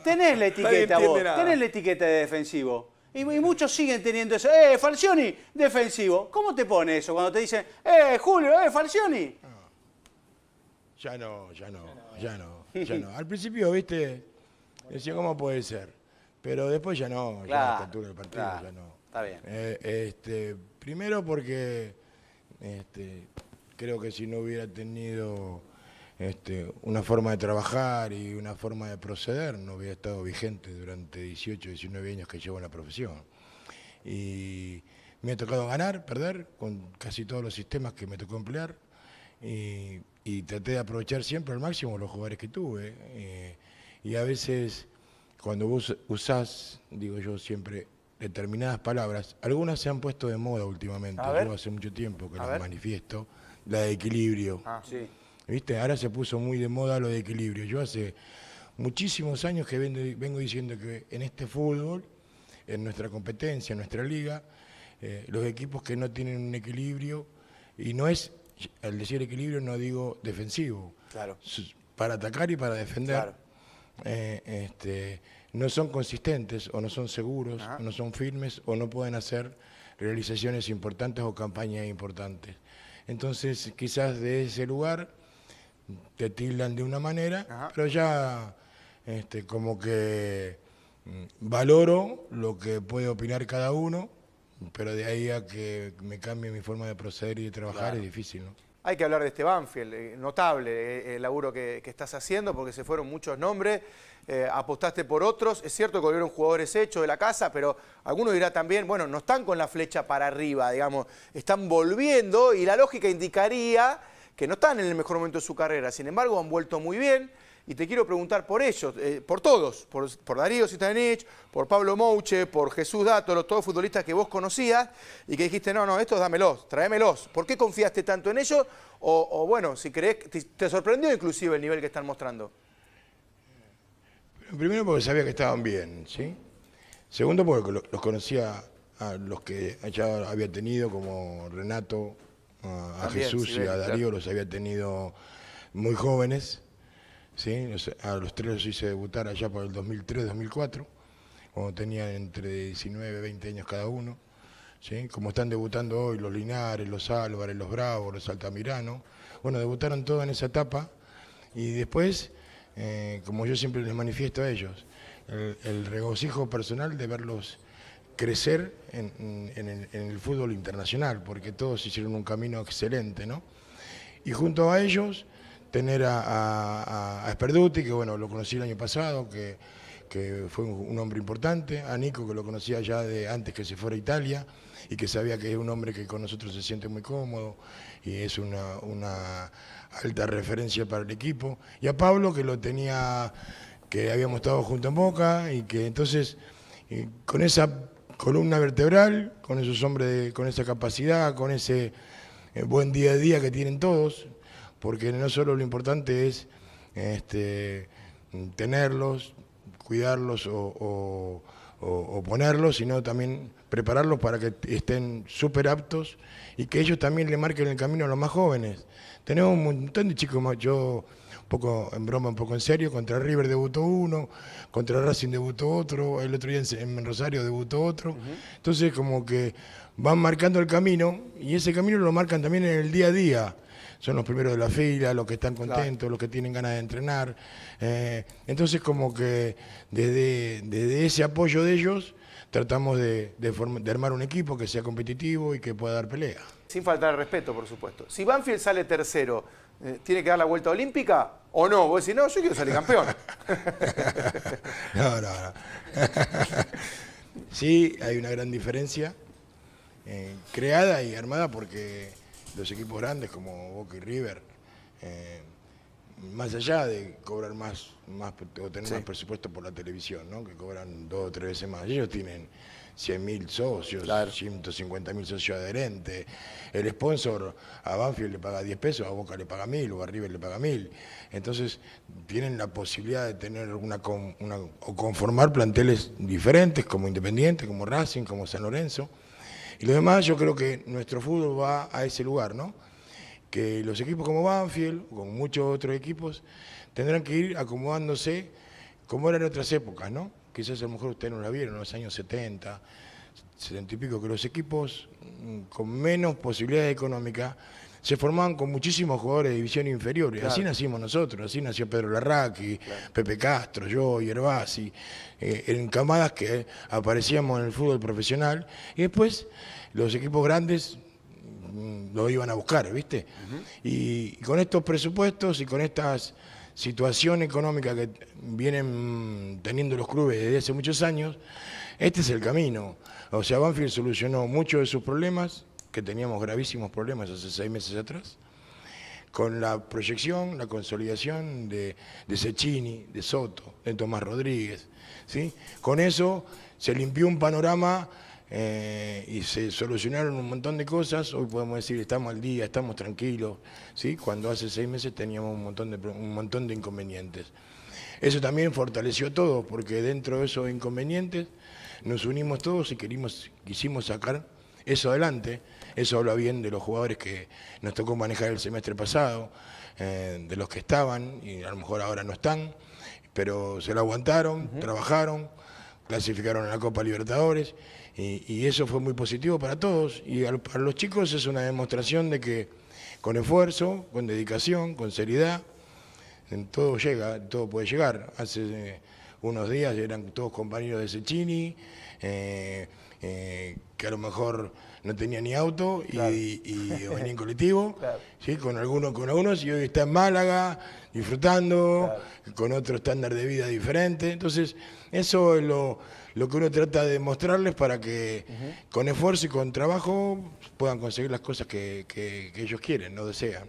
Tenés la etiqueta vos, tenés la etiqueta de defensivo. Y, muchos siguen teniendo eso. ¡Eh, Falcioni! Defensivo. ¿Cómo te pone eso cuando te dicen, ¡eh, Julio, eh, Falcioni! Ya no, ya no, ya no, ya no. Al principio, viste, decía, ¿cómo puede ser? Pero después ya no, ya partido, no. Está bien. Eh, este, primero porque este, creo que si no hubiera tenido este, una forma de trabajar y una forma de proceder no había estado vigente durante 18, 19 años que llevo en la profesión. Y me ha tocado ganar, perder, con casi todos los sistemas que me tocó emplear. Y, traté de aprovechar siempre al máximo los jugadores que tuve. Eh, y a veces, cuando vos usás, digo yo siempre, determinadas palabras, algunas se han puesto de moda últimamente, yo hace mucho tiempo que las manifiesto, la de equilibrio. Ah, sí ¿Viste? Ahora se puso muy de moda lo de equilibrio. Yo hace muchísimos años que vengo diciendo que en este fútbol, en nuestra competencia, en nuestra liga, eh, los equipos que no tienen un equilibrio, y no es, al decir equilibrio no digo defensivo, claro. para atacar y para defender, eh, este, no son consistentes o no son seguros, no son firmes o no pueden hacer realizaciones importantes o campañas importantes. Entonces, quizás de ese lugar te tildan de una manera, pero ya este, como que mm, valoro lo que puede opinar cada uno, pero de ahí a que me cambie mi forma de proceder y de trabajar es difícil, ¿no? Hay que hablar de este Banfield, eh, notable eh, el laburo que, estás haciendo porque se fueron muchos nombres, eh, apostaste por otros, es cierto que volvieron jugadores hechos de la casa, pero algunos dirá también, bueno, no están con la flecha para arriba, digamos, están volviendo y la lógica indicaría que no están en el mejor momento de su carrera, sin embargo han vuelto muy bien. Y te quiero preguntar por ellos, eh, por todos, por, Darío Sitanich, por Pablo Mouche, por Jesús Dato, todos futbolistas que vos conocías y que dijiste, no, no, estos dámelos, tráemelos. ¿Por qué confiaste tanto en ellos? O, bueno, si crees, te, sorprendió inclusive el nivel que están mostrando. primero porque sabía que estaban bien, ¿sí? Segundo porque los conocía a los que ya había tenido, como Renato, a, Jesús y a Darío, los había tenido muy jóvenes. ¿sí? A los tres los hice debutar allá por el 2003-2004, cuando tenían entre 19 y 20 años cada uno. ¿sí? Como están debutando hoy los Linares, los Álvarez, los Bravos, los Altamirano. Bueno, debutaron todos en esa etapa y después, eh, como yo siempre les manifiesto a ellos, el regocijo personal de verlos crecer en, el fútbol internacional, porque todos hicieron un camino excelente, ¿no? Y junto a ellos, tener a, a, Sperduti, que bueno, lo conocí el año pasado, que, fue un, hombre importante, a Nico, que lo conocía ya de antes que se fuera a Italia, y que sabía que es un hombre que con nosotros se siente muy cómodo, y es una, alta referencia para el equipo, y a Pablo, que lo tenía, que habíamos estado junto en Boca, y que entonces, con esa columna vertebral, con esos hombres, con esa capacidad, con ese eh, buen día a día que tienen todos, porque no solo lo importante es este, tenerlos, cuidarlos o, ponerlos, sino también prepararlos para que estén súper aptos y que ellos también le marquen el camino a los más jóvenes. Tenemos un montón de chicos yo poco en broma, un poco en serio, contra River debutó uno, contra Racing debutó otro, el otro día en, Rosario debutó otro. Entonces como que van marcando el camino y ese camino lo marcan también en el día a día son los primeros de la fila, los que están contentos, los que tienen ganas de entrenar. Eh, entonces como que desde, ese apoyo de ellos tratamos de, de, armar un equipo que sea competitivo y que pueda dar pelea. Sin faltar de respeto, por supuesto. Si Banfield sale tercero, eh, ¿tiene que dar la vuelta olímpica o no? Vos decís, no, yo quiero salir campeón. no, no, no. sí, hay una gran diferencia eh, creada y armada porque los equipos grandes como Boca y River, eh, más allá de cobrar más, más o tener más presupuesto por la televisión, ¿no? que cobran dos o tres veces más, ellos tienen 100.000 socios, 150.000 socios adherentes, el sponsor a Banfield le paga 10 pesos, a Boca le paga 1.000 o a River le paga 1.000, entonces tienen la posibilidad de tener una o conformar planteles diferentes como Independiente, como Racing, como San Lorenzo. Y lo demás, yo creo que nuestro fútbol va a ese lugar, ¿no? Que los equipos como Banfield, como muchos otros equipos, tendrán que ir acomodándose como eran otras épocas, ¿no? Quizás a lo mejor ustedes no la vieron, en los años 70, 70 y pico, que los equipos mm, con menos posibilidades económicas se formaban con muchísimos jugadores de división inferiores. Así nacimos nosotros, así nació Pedro Larraqui, Pepe Castro, yo, y eh, en camadas que aparecíamos en el fútbol profesional. Y después los equipos grandes mm, lo iban a buscar, ¿viste? y, con estos presupuestos y con estas situación económica que vienen teniendo los clubes desde hace muchos años, este es el camino. O sea, Banfield solucionó muchos de sus problemas que teníamos gravísimos problemas hace seis meses atrás, con la proyección, la consolidación de, de Cecchini, de Soto, de Tomás Rodríguez. ¿sí? Con eso se limpió un panorama eh, y se solucionaron un montón de cosas. Hoy podemos decir, estamos al día, estamos tranquilos, ¿sí? cuando hace seis meses teníamos un montón de, un montón de inconvenientes. Eso también fortaleció todo, porque dentro de esos inconvenientes nos unimos todos y querimos, quisimos sacar eso adelante. Eso habla bien de los jugadores que nos tocó manejar el semestre pasado, eh, de los que estaban y a lo mejor ahora no están, pero se lo aguantaron, trabajaron, clasificaron a la Copa Libertadores y, eso fue muy positivo para todos. Y para los chicos es una demostración de que con esfuerzo, con dedicación, con seriedad, todo llega, todo puede llegar. Hace eh, unos días eran todos compañeros de Cecchini, eh, eh, que a lo mejor no tenía ni auto y, en colectivo, con algunos con algunos, y hoy está en Málaga disfrutando, con otro estándar de vida diferente. Entonces, eso es lo, que uno trata de mostrarles para que con esfuerzo y con trabajo puedan conseguir las cosas que ellos quieren, no desean.